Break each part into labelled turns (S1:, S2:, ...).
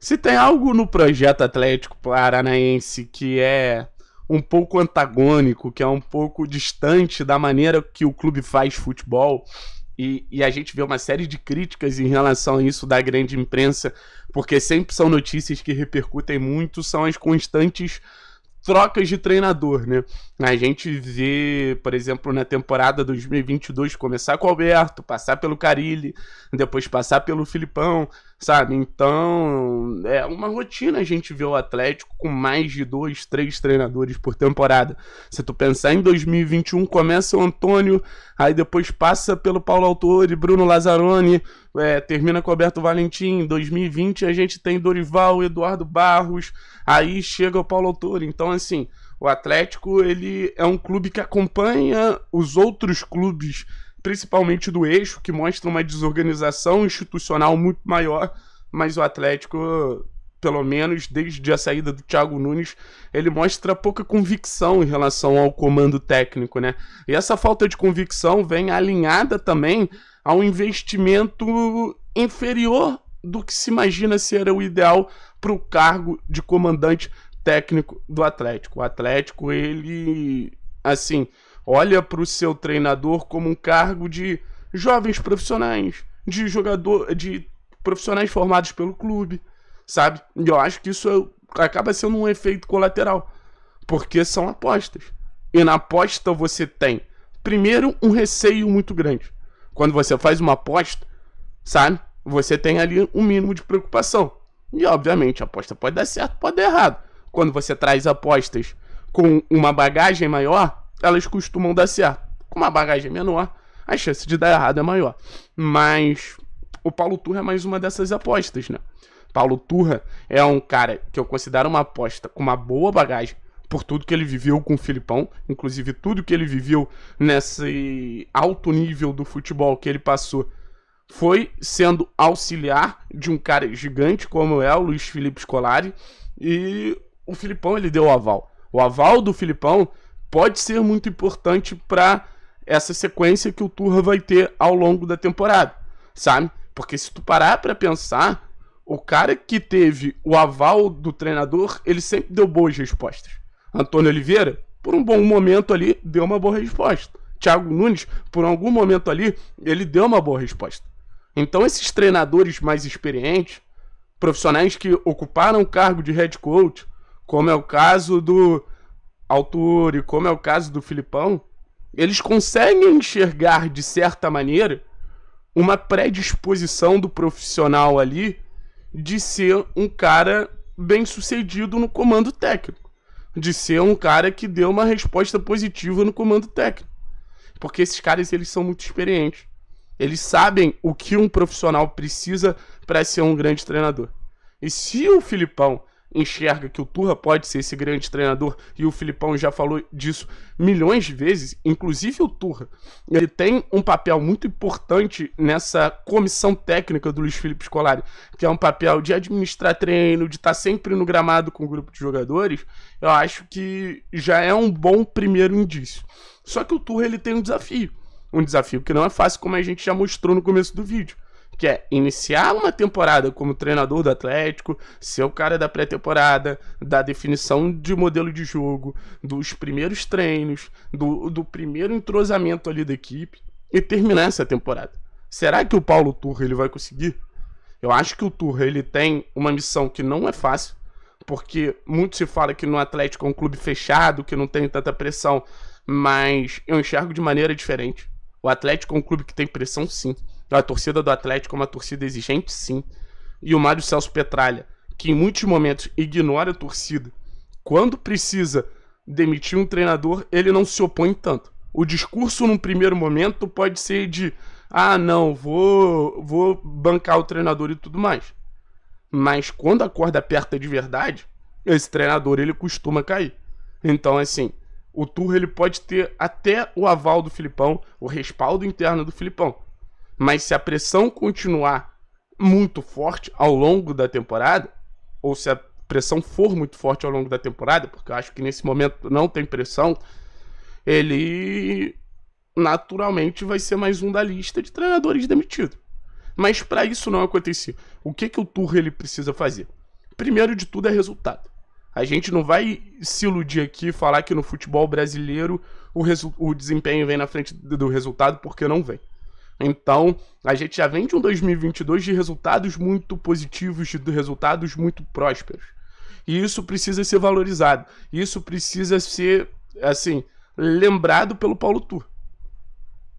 S1: Se tem algo no projeto Atlético Paranaense que é um pouco antagônico, que é um pouco distante da maneira que o clube faz futebol, e, e, a gente vê uma série de críticas em relação a isso da grande imprensa, porque sempre são notícias que repercutem muito, são as constantes trocas de treinador, né? A gente vê, por exemplo, na temporada 2022 começar com o Alberto, passar pelo Carilli, depois passar pelo Filipão, sabe? Então, é uma rotina a gente ver o Atlético com mais de dois, três treinadores por temporada. Se tu pensar em 2021, começa o Antônio, aí depois passa pelo Paulo Autori, Bruno Lazzaroni, é, termina com Alberto Valentim. Em 2020 a gente tem Dorival, Eduardo Barros, aí chega o Paulo Autori. Então, assim, o Atlético ele é um clube que acompanha os outros clubes principalmente do eixo, que mostra uma desorganização institucional muito maior, mas o Atlético, pelo menos desde a saída do Thiago Nunes, ele mostra pouca convicção em relação ao comando técnico, né? E essa falta de convicção vem alinhada também a um investimento inferior do que se imagina ser o ideal para o cargo de comandante técnico do Atlético. O Atlético, ele, assim, olha para o seu treinador como um cargo de jovens profissionais, de jogador, de profissionais formados pelo clube, sabe? E eu acho que isso é acaba sendo um efeito colateral, porque são apostas. E na aposta você tem, primeiro, um receio muito grande. Quando você faz uma aposta, sabe? Você tem ali um mínimo de preocupação. E obviamente a aposta pode dar certo, pode dar errado. Quando você traz apostas com uma bagagem maior, elas costumam dar certo. Com uma bagagem menor, a chance de dar errado é maior. Mas o Paulo Turra é mais uma dessas apostas, né? Paulo Turra é um cara que eu considero uma aposta com uma boa bagagem por tudo que ele viveu com o Filipão, inclusive tudo que ele viveu nesse alto nível do futebol que ele passou foi sendo auxiliar de um cara gigante como é o Luiz Felipe Scolari e o Filipão ele deu o aval. O aval do Filipão pode ser muito importante para essa sequência que o Turra vai ter ao longo da temporada, sabe? Porque se tu parar para pensar, o cara que teve o aval do treinador, ele sempre deu boas respostas. Antônio Oliveira, por um bom momento ali, deu uma boa resposta. Thiago Nunes, por algum momento ali, ele deu uma boa resposta. Então esses treinadores mais experientes, profissionais que ocuparam o cargo de head coach, como é o caso do altura, e como é o caso do Filipão, eles conseguem enxergar, de certa maneira, uma predisposição do profissional ali de ser um cara bem sucedido no comando técnico, de ser um cara que deu uma resposta positiva no comando técnico. Porque esses caras eles são muito experientes. Eles sabem o que um profissional precisa para ser um grande treinador. E se o Filipão enxerga que o Turra pode ser esse grande treinador e o Filipão já falou disso milhões de vezes, inclusive o Turra. Ele tem um papel muito importante nessa comissão técnica do Luiz Felipe Scolari, que é um papel de administrar treino, de estar tá sempre no gramado com o grupo de jogadores. Eu acho que já é um bom primeiro indício. Só que o Turra ele tem um desafio, um desafio que não é fácil como a gente já mostrou no começo do vídeo que é iniciar uma temporada como treinador do Atlético, ser o cara da pré-temporada, da definição de modelo de jogo, dos primeiros treinos, do, do primeiro entrosamento ali da equipe e terminar essa temporada. Será que o Paulo Turra ele vai conseguir? Eu acho que o Turra ele tem uma missão que não é fácil, porque muito se fala que no Atlético é um clube fechado, que não tem tanta pressão, mas eu enxergo de maneira diferente. O Atlético é um clube que tem pressão sim. A torcida do Atlético é uma torcida exigente, sim. E o Mário Celso Petralha, que em muitos momentos ignora a torcida, quando precisa demitir um treinador, ele não se opõe tanto. O discurso num primeiro momento pode ser de ah, não, vou vou bancar o treinador e tudo mais. Mas quando a corda aperta de verdade, esse treinador ele costuma cair. Então, assim, o Turro ele pode ter até o aval do Filipão, o respaldo interno do Filipão. Mas se a pressão continuar muito forte ao longo da temporada, ou se a pressão for muito forte ao longo da temporada, porque eu acho que nesse momento não tem pressão, ele naturalmente vai ser mais um da lista de treinadores demitido. Mas para isso não acontecer, o que que o Turre ele precisa fazer? Primeiro de tudo é resultado. A gente não vai se iludir aqui e falar que no futebol brasileiro o, o desempenho vem na frente do resultado, porque não vem. Então, a gente já vem de um 2022 de resultados muito positivos, de resultados muito prósperos. E isso precisa ser valorizado. Isso precisa ser, assim, lembrado pelo Paulo Tur.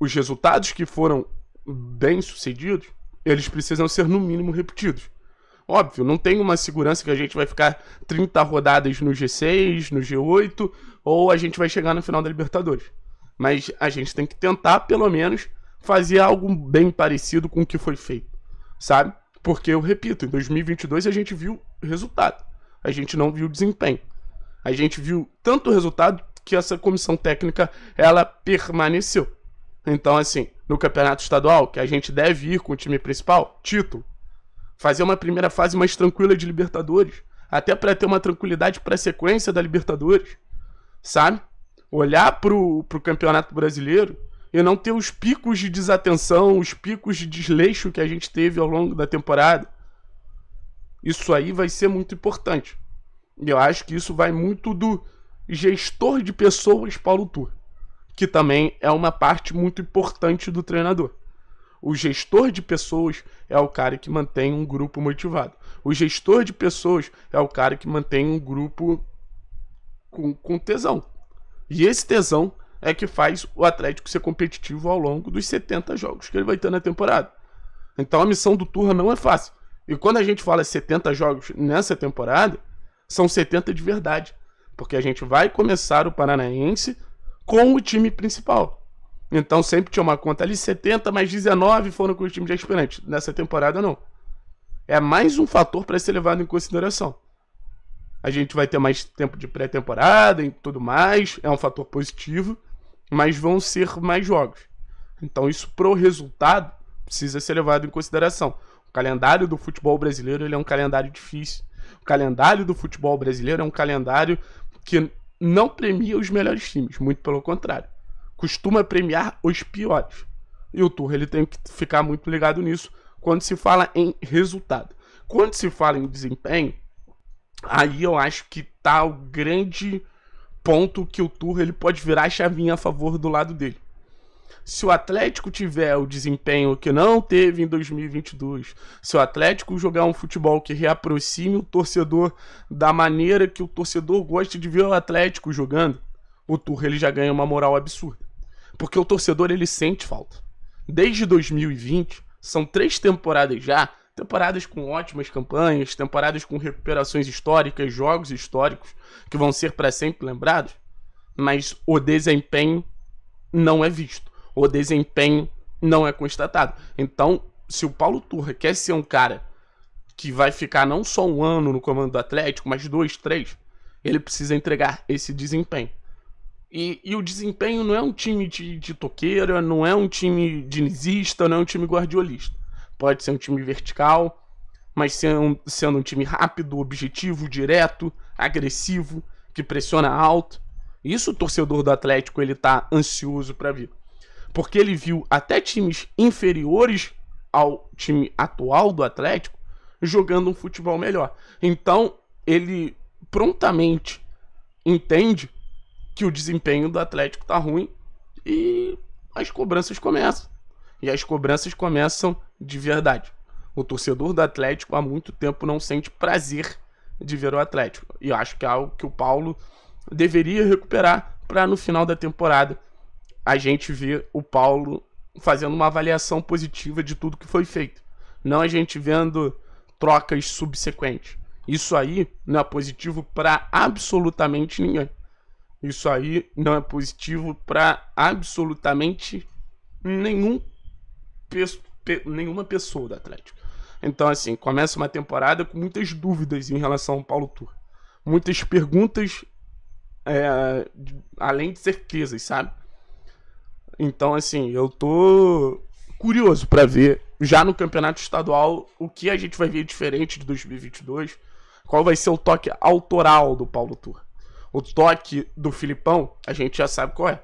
S1: Os resultados que foram bem-sucedidos, eles precisam ser, no mínimo, repetidos. Óbvio, não tem uma segurança que a gente vai ficar 30 rodadas no G6, no G8, ou a gente vai chegar no final da Libertadores. Mas a gente tem que tentar, pelo menos, fazer algo bem parecido com o que foi feito, sabe? Porque eu repito, em 2022 a gente viu resultado, a gente não viu desempenho. A gente viu tanto resultado que essa comissão técnica ela permaneceu. Então, assim, no campeonato estadual, que a gente deve ir com o time principal, título. Fazer uma primeira fase mais tranquila de Libertadores, até para ter uma tranquilidade para a sequência da Libertadores, sabe? Olhar pro, pro Campeonato Brasileiro e não ter os picos de desatenção, os picos de desleixo que a gente teve ao longo da temporada. Isso aí vai ser muito importante. E eu acho que isso vai muito do gestor de pessoas Paulo Tur, que também é uma parte muito importante do treinador. O gestor de pessoas é o cara que mantém um grupo motivado. O gestor de pessoas é o cara que mantém um grupo com, com tesão. E esse tesão é que faz o Atlético ser competitivo ao longo dos 70 jogos que ele vai ter na temporada. Então a missão do Turra não é fácil. E quando a gente fala 70 jogos nessa temporada, são 70 de verdade. Porque a gente vai começar o Paranaense com o time principal. Então sempre tinha uma conta ali, 70 mais 19 foram com o time de aspirantes. Nessa temporada não. É mais um fator para ser levado em consideração a gente vai ter mais tempo de pré-temporada e tudo mais, é um fator positivo, mas vão ser mais jogos. Então isso pro resultado precisa ser levado em consideração. O calendário do futebol brasileiro ele é um calendário difícil. O calendário do futebol brasileiro é um calendário que não premia os melhores times, muito pelo contrário. Costuma premiar os piores. E o Tour ele tem que ficar muito ligado nisso quando se fala em resultado. Quando se fala em desempenho, Aí eu acho que tá o grande ponto que o Turra ele pode virar a chavinha a favor do lado dele. Se o Atlético tiver o desempenho que não teve em 2022, se o Atlético jogar um futebol que reaproxime o torcedor da maneira que o torcedor gosta de ver o Atlético jogando, o Turra ele já ganha uma moral absurda. Porque o torcedor ele sente falta. Desde 2020, são três temporadas já Temporadas com ótimas campanhas, temporadas com recuperações históricas, jogos históricos que vão ser para sempre lembrados, mas o desempenho não é visto, o desempenho não é constatado. Então, se o Paulo Turra quer ser um cara que vai ficar não só um ano no comando do Atlético, mas dois, três, ele precisa entregar esse desempenho. E, e, o desempenho não é um time de, de toqueira, não é um time dinizista, não é um time guardiolista pode ser um time vertical, mas sendo, sendo um time rápido, objetivo, direto, agressivo, que pressiona alto. Isso o torcedor do Atlético ele tá ansioso para ver. Porque ele viu até times inferiores ao time atual do Atlético jogando um futebol melhor. Então, ele prontamente entende que o desempenho do Atlético tá ruim e as cobranças começam e as cobranças começam de verdade. O torcedor do Atlético há muito tempo não sente prazer de ver o Atlético. E eu acho que é algo que o Paulo deveria recuperar para no final da temporada a gente ver o Paulo fazendo uma avaliação positiva de tudo que foi feito. Não a gente vendo trocas subsequentes. Isso aí não é positivo para absolutamente ninguém. Isso aí não é positivo para absolutamente nenhum pe pe nenhuma pessoa do Atlético. Então, assim, começa uma temporada com muitas dúvidas em relação ao Paulo Tur. Muitas perguntas é, além de certezas, sabe? Então, assim, eu tô curioso para ver já no campeonato estadual o que a gente vai ver diferente de 2022, qual vai ser o toque autoral do Paulo Tur. O toque do Filipão, a gente já sabe qual é.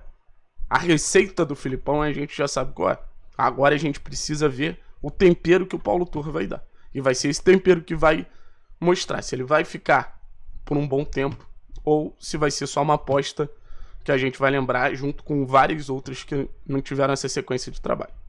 S1: A receita do Filipão, a gente já sabe qual é. Agora a gente precisa ver o tempero que o Paulo Turra vai dar. E vai ser esse tempero que vai mostrar se ele vai ficar por um bom tempo ou se vai ser só uma aposta que a gente vai lembrar junto com várias outras que não tiveram essa sequência de trabalho.